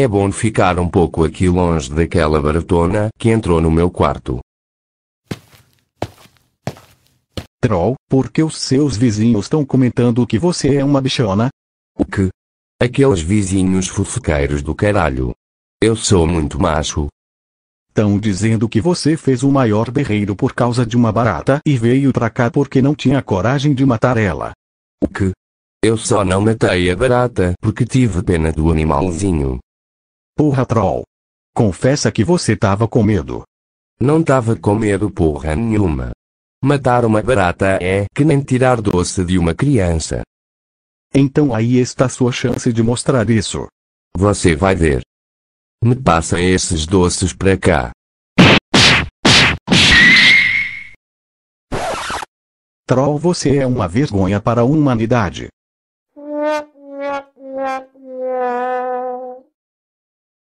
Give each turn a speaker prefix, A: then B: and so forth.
A: É bom ficar um pouco aqui longe daquela baratona que entrou no meu quarto. Troll, porque os seus vizinhos estão comentando que você é uma bichona? O que? Aqueles vizinhos fofoqueiros do caralho. Eu sou muito macho. Estão dizendo que você fez o maior berreiro por causa de uma barata e veio pra cá porque não tinha coragem de matar ela. O que? Eu só não matei a barata porque tive pena do animalzinho. Porra troll. Confessa que você tava com medo. Não tava com medo porra nenhuma. Matar uma barata é que nem tirar doce de uma criança. Então aí está sua chance de mostrar isso. Você vai ver. Me passa esses doces pra cá. Troll, você é uma vergonha para a humanidade.